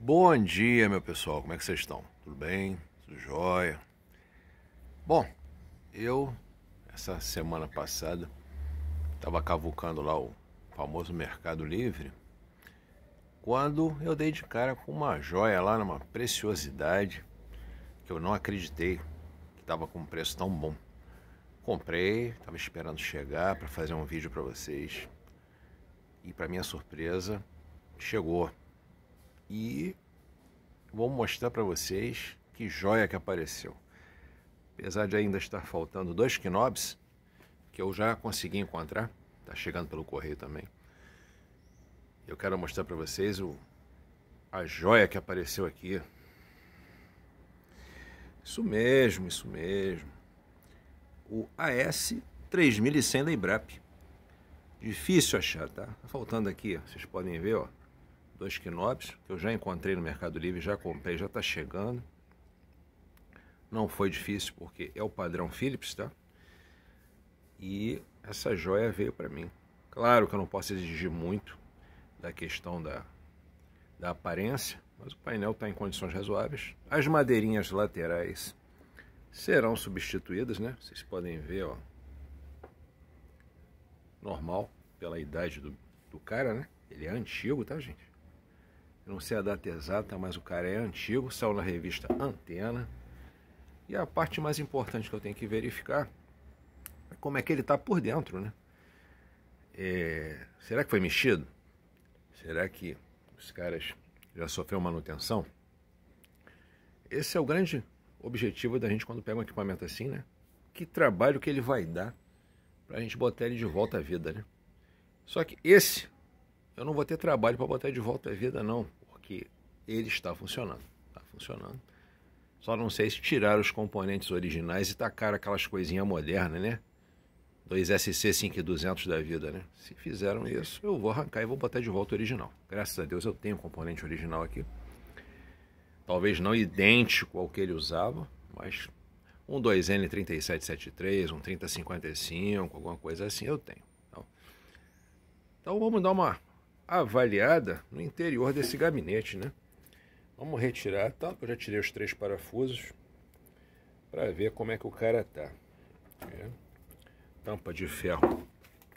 Bom dia, meu pessoal. Como é que vocês estão? Tudo bem? Tudo jóia? Bom, eu essa semana passada estava cavucando lá o famoso Mercado Livre, quando eu dei de cara com uma joia lá, numa preciosidade que eu não acreditei que estava com um preço tão bom. Comprei, estava esperando chegar para fazer um vídeo para vocês. E para minha surpresa, chegou e vou mostrar para vocês que joia que apareceu. Apesar de ainda estar faltando dois knobs, que eu já consegui encontrar, tá chegando pelo correio também. Eu quero mostrar para vocês o, a joia que apareceu aqui. Isso mesmo, isso mesmo. O AS 3100 da Ibrap. Difícil achar, tá? Tá faltando aqui, ó. vocês podem ver, ó dois quinopes, que eu já encontrei no Mercado Livre, já comprei, já está chegando. Não foi difícil porque é o padrão Philips, tá? E essa joia veio para mim. Claro que eu não posso exigir muito da questão da, da aparência, mas o painel está em condições razoáveis. As madeirinhas laterais serão substituídas, né? Vocês podem ver, ó. Normal, pela idade do, do cara, né? Ele é antigo, tá, gente? Eu não sei a data exata, mas o cara é antigo, saiu na revista Antena. E a parte mais importante que eu tenho que verificar é como é que ele está por dentro, né? É... Será que foi mexido? Será que os caras já sofreram manutenção? Esse é o grande objetivo da gente quando pega um equipamento assim, né? Que trabalho que ele vai dar para a gente botar ele de volta à vida, né? Só que esse eu não vou ter trabalho para botar de volta à vida, não que ele está funcionando. Está funcionando. Só não sei se tiraram os componentes originais e tacaram aquelas coisinhas modernas, né? 2SC 5200 da vida, né? Se fizeram isso, eu vou arrancar e vou botar de volta o original. Graças a Deus eu tenho o componente original aqui. Talvez não idêntico ao que ele usava, mas um 2N3773, um 3055, alguma coisa assim eu tenho. Então, então vamos dar uma avaliada no interior desse gabinete, né? Vamos retirar, Tá, eu já tirei os três parafusos para ver como é que o cara tá. É. Tampa de ferro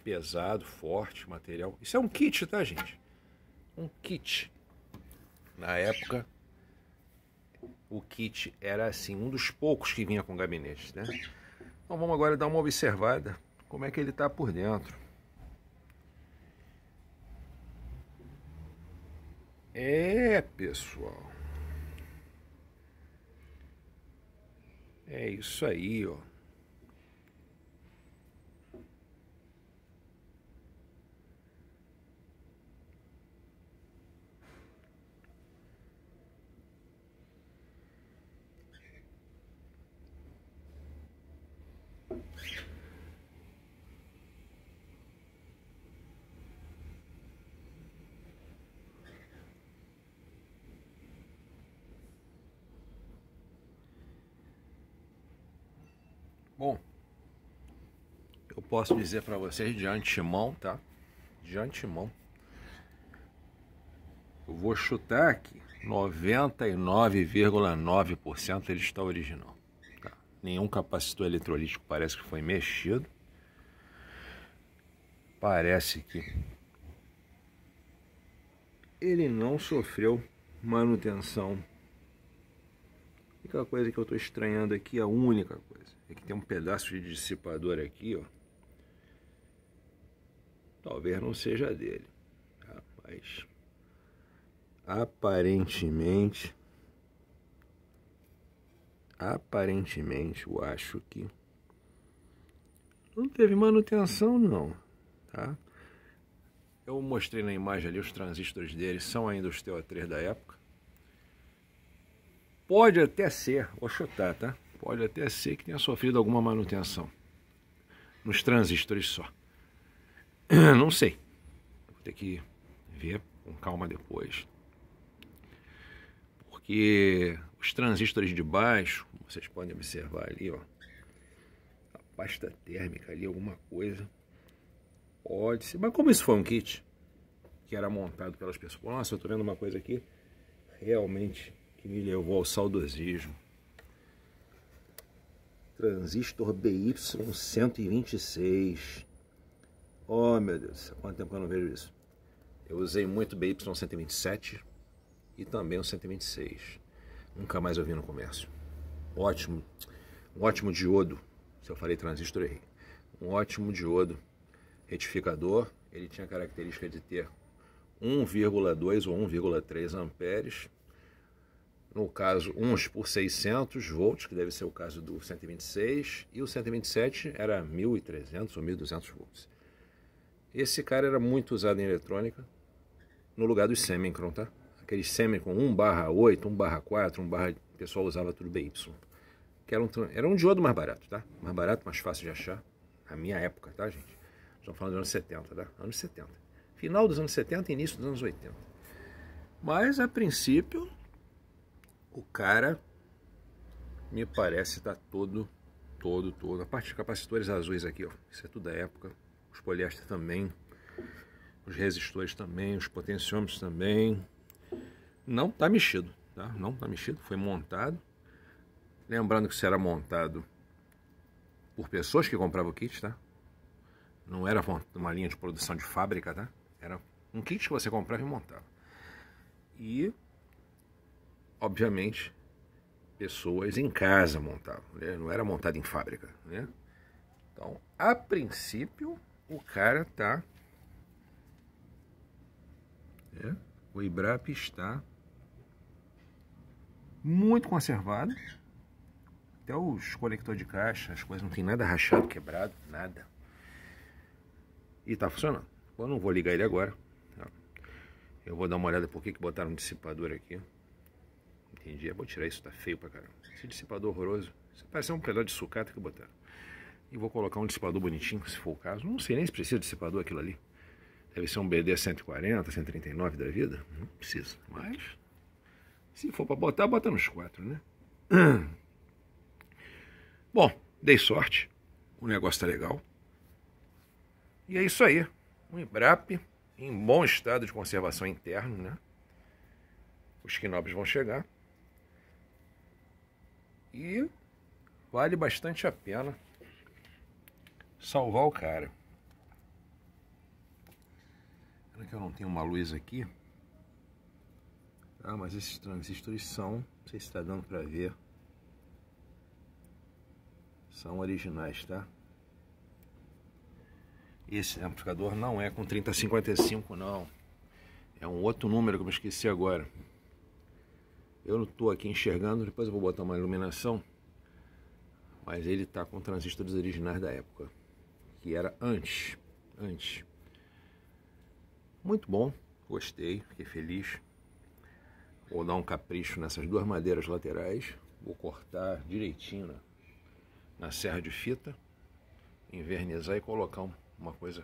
pesado, forte, material. Isso é um kit, tá, gente? Um kit. Na época, o kit era assim, um dos poucos que vinha com gabinete, né? Então vamos agora dar uma observada como é que ele tá por dentro. É, pessoal. É isso aí, ó. Bom, eu posso dizer para vocês de antemão, tá? De antemão. Eu vou chutar aqui, 99,9% ele está original. Tá? Nenhum capacitor eletrolítico parece que foi mexido. Parece que ele não sofreu manutenção a única coisa que eu estou estranhando aqui, a única coisa, é que tem um pedaço de dissipador aqui, ó. Talvez não seja dele, mas aparentemente, aparentemente, eu acho que não teve manutenção não, tá? Eu mostrei na imagem ali os transistores dele, são ainda os TO3 da época. Pode até ser, vou chutar, tá? Pode até ser que tenha sofrido alguma manutenção nos transistores só. Não sei. Vou ter que ver com calma depois. Porque os transistores de baixo, vocês podem observar ali, ó, a pasta térmica ali, alguma coisa. Pode ser. Mas como isso foi um kit que era montado pelas pessoas, nossa, eu tô vendo uma coisa aqui realmente que me levou ao saudosismo. Transistor BY126. Oh, meu Deus, quanto tempo que eu não vejo isso. Eu usei muito BY127 e também o 126. Nunca mais ouvi no comércio. Ótimo, um ótimo diodo. Se eu falei transistor, errei. Um ótimo diodo retificador. Ele tinha a característica de ter 1,2 ou 1,3 amperes no caso uns por 600 volts, que deve ser o caso do 126, e o 127 era 1300 ou 1200 volts. Esse cara era muito usado em eletrônica, no lugar dos Semicron, tá? Aqueles Semicron 1 barra 8, 1 barra 4, 1 barra... o pessoal usava tudo BY. Que era um, era um diodo mais barato, tá? Mais barato, mais fácil de achar, na minha época, tá, gente? Estamos falando dos anos 70, tá? Anos 70. Final dos anos 70 e início dos anos 80. Mas, a princípio, o cara me parece tá todo, todo, todo. A parte de capacitores azuis aqui, ó, isso é tudo da época. Os poliéster também, os resistores também, os potenciômetros também. Não tá mexido, tá? Não tá mexido, foi montado. Lembrando que isso era montado por pessoas que compravam o kit, tá? Não era uma linha de produção de fábrica, tá? Era um kit que você comprava e montava. E obviamente, pessoas em casa montavam, né? não era montado em fábrica. Né? Então, a princípio, o cara tá. É, o Ibrap está muito conservado. Até os conectores de caixa, as coisas não tem nada rachado, quebrado, nada. E tá funcionando. Eu não vou ligar ele agora. Tá? Eu vou dar uma olhada por que botaram um dissipador aqui entendi. É, vou tirar isso, tá feio pra caramba. Esse dissipador horroroso. Isso parece um pedaço de sucata que botaram. E vou colocar um dissipador bonitinho, se for o caso. Não sei nem se precisa de dissipador aquilo ali. Deve ser um BD 140, 139 da vida. Não precisa. Mas, se for pra botar, bota nos quatro, né? Bom, dei sorte. O negócio tá legal. E é isso aí. Um Embrap em bom estado de conservação interno, né? Os quinobres vão chegar. E vale bastante a pena salvar o cara. Será que eu não tenho uma luz aqui? Ah, mas esses transistores são, não sei se está dando para ver, são originais, tá? Esse amplificador não é com 3055, não. É um outro número que eu me esqueci agora. Eu não estou aqui enxergando, depois eu vou botar uma iluminação. Mas ele está com transistores originais da época, que era antes, antes. Muito bom, gostei, fiquei feliz. Vou dar um capricho nessas duas madeiras laterais, vou cortar direitinho na, na serra de fita, envernizar e colocar uma coisa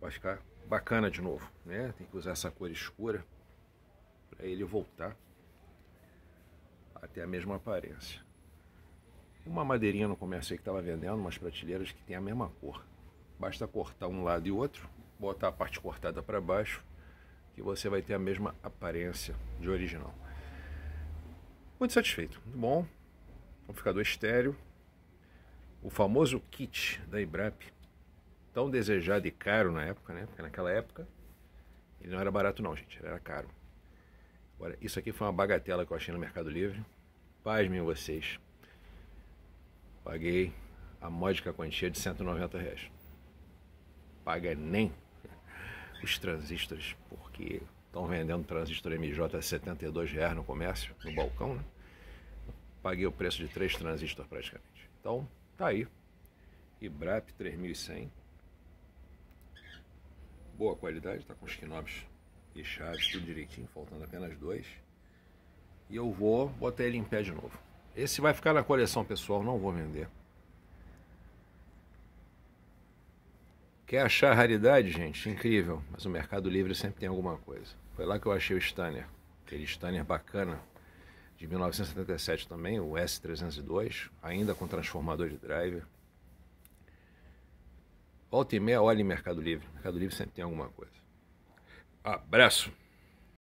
vai ficar bacana de novo, né? Tem que usar essa cor escura a ele voltar até a mesma aparência. Uma madeirinha no comércio aí que estava vendendo, umas prateleiras que tem a mesma cor. Basta cortar um lado e outro, botar a parte cortada para baixo, que você vai ter a mesma aparência de original. Muito satisfeito. Muito bom. Amplificador estéreo. O famoso kit da Ibrap, tão desejado e caro na época, né? Porque naquela época ele não era barato não, gente, ele era caro. Agora, isso aqui foi uma bagatela que eu achei no Mercado Livre. Pasmem vocês. Paguei a módica quantia de 190 reais. Paga nem os transistores, porque estão vendendo transistor MJ a 72 reais no comércio, no balcão, né? Paguei o preço de três transistores praticamente. Então, tá aí. Ibrap 3100. Boa qualidade, tá com os quinobes e chaves, tudo direitinho, faltando apenas dois. E eu vou botar ele em pé de novo. Esse vai ficar na coleção pessoal, não vou vender. Quer achar raridade, gente? Incrível. Mas o Mercado Livre sempre tem alguma coisa. Foi lá que eu achei o Stanner. Aquele Stanner bacana, de 1977 também, o S302, ainda com transformador de driver. Volta e meia, olha em Mercado Livre. Mercado Livre sempre tem alguma coisa. Abraço.